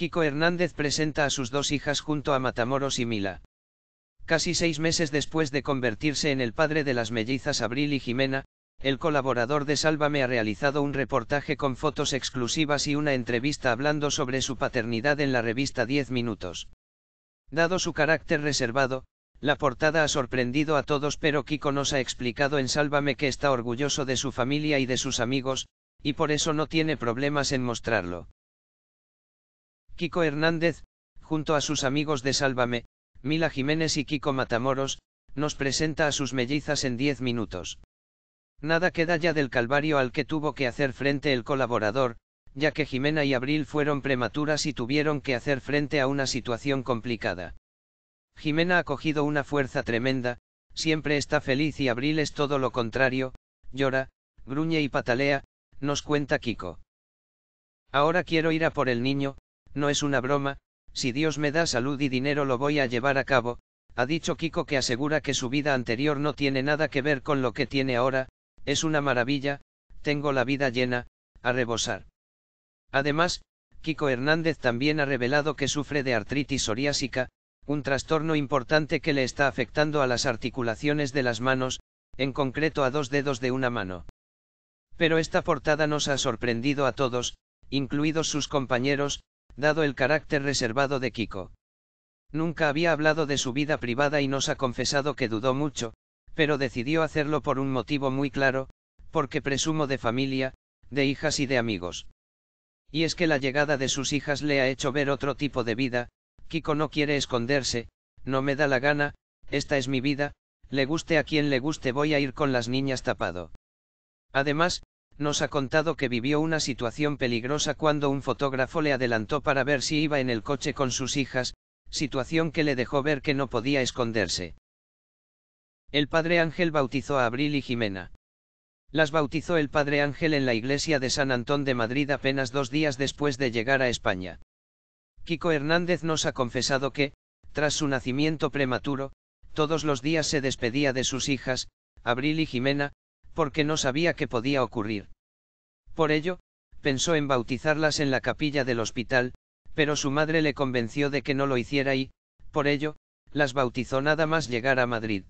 Kiko Hernández presenta a sus dos hijas junto a Matamoros y Mila. Casi seis meses después de convertirse en el padre de las mellizas Abril y Jimena, el colaborador de Sálvame ha realizado un reportaje con fotos exclusivas y una entrevista hablando sobre su paternidad en la revista 10 Minutos. Dado su carácter reservado, la portada ha sorprendido a todos pero Kiko nos ha explicado en Sálvame que está orgulloso de su familia y de sus amigos, y por eso no tiene problemas en mostrarlo. Kiko Hernández, junto a sus amigos de Sálvame, Mila Jiménez y Kiko Matamoros, nos presenta a sus mellizas en 10 minutos. Nada queda ya del calvario al que tuvo que hacer frente el colaborador, ya que Jimena y Abril fueron prematuras y tuvieron que hacer frente a una situación complicada. Jimena ha cogido una fuerza tremenda, siempre está feliz y Abril es todo lo contrario, llora, gruñe y patalea, nos cuenta Kiko. Ahora quiero ir a por el niño, no es una broma, si Dios me da salud y dinero lo voy a llevar a cabo, ha dicho Kiko que asegura que su vida anterior no tiene nada que ver con lo que tiene ahora, es una maravilla, tengo la vida llena, a rebosar. Además, Kiko Hernández también ha revelado que sufre de artritis psoriásica, un trastorno importante que le está afectando a las articulaciones de las manos, en concreto a dos dedos de una mano. Pero esta portada nos ha sorprendido a todos, incluidos sus compañeros, dado el carácter reservado de Kiko. Nunca había hablado de su vida privada y nos ha confesado que dudó mucho, pero decidió hacerlo por un motivo muy claro, porque presumo de familia, de hijas y de amigos. Y es que la llegada de sus hijas le ha hecho ver otro tipo de vida, Kiko no quiere esconderse, no me da la gana, esta es mi vida, le guste a quien le guste voy a ir con las niñas tapado. Además, nos ha contado que vivió una situación peligrosa cuando un fotógrafo le adelantó para ver si iba en el coche con sus hijas, situación que le dejó ver que no podía esconderse. El padre Ángel bautizó a Abril y Jimena. Las bautizó el padre Ángel en la iglesia de San Antón de Madrid apenas dos días después de llegar a España. Kiko Hernández nos ha confesado que, tras su nacimiento prematuro, todos los días se despedía de sus hijas, Abril y Jimena, porque no sabía qué podía ocurrir. Por ello, pensó en bautizarlas en la capilla del hospital, pero su madre le convenció de que no lo hiciera y, por ello, las bautizó nada más llegar a Madrid.